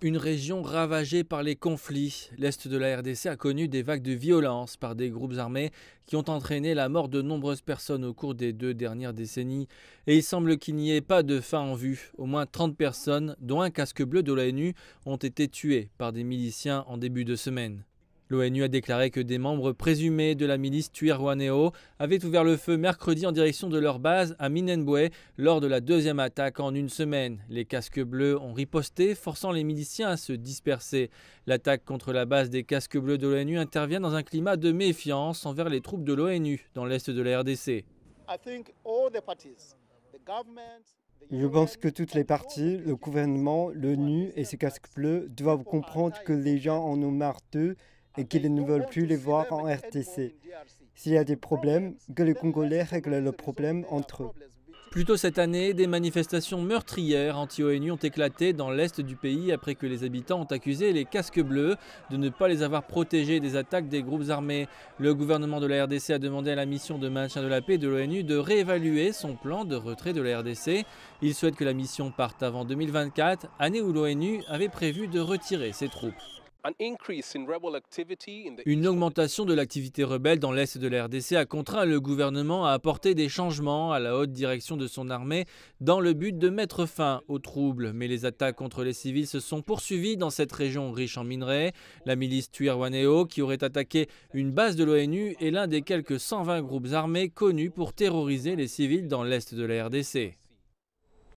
Une région ravagée par les conflits, l'Est de la RDC a connu des vagues de violence par des groupes armés qui ont entraîné la mort de nombreuses personnes au cours des deux dernières décennies. Et il semble qu'il n'y ait pas de fin en vue. Au moins 30 personnes, dont un casque bleu de l'ONU, ont été tuées par des miliciens en début de semaine. L'ONU a déclaré que des membres présumés de la milice Tuirwaneo avaient ouvert le feu mercredi en direction de leur base à Minenbwe lors de la deuxième attaque en une semaine. Les casques bleus ont riposté, forçant les miliciens à se disperser. L'attaque contre la base des casques bleus de l'ONU intervient dans un climat de méfiance envers les troupes de l'ONU dans l'est de la RDC. Je pense que toutes les parties, le gouvernement, l'ONU et ses casques bleus doivent comprendre que les gens en ont marre d'eux et qu'ils ne veulent plus les voir en RTC. S'il y a des problèmes, que les Congolais règlent le problème entre eux. Plus tôt cette année, des manifestations meurtrières anti-ONU ont éclaté dans l'est du pays après que les habitants ont accusé les casques bleus de ne pas les avoir protégés des attaques des groupes armés. Le gouvernement de la RDC a demandé à la mission de maintien de la paix de l'ONU de réévaluer son plan de retrait de la RDC. Il souhaite que la mission parte avant 2024, année où l'ONU avait prévu de retirer ses troupes. Une augmentation de l'activité rebelle dans l'Est de la RDC a contraint le gouvernement à apporter des changements à la haute direction de son armée dans le but de mettre fin aux troubles. Mais les attaques contre les civils se sont poursuivies dans cette région riche en minerais. La milice Tuirwaneo, qui aurait attaqué une base de l'ONU, est l'un des quelques 120 groupes armés connus pour terroriser les civils dans l'Est de la RDC.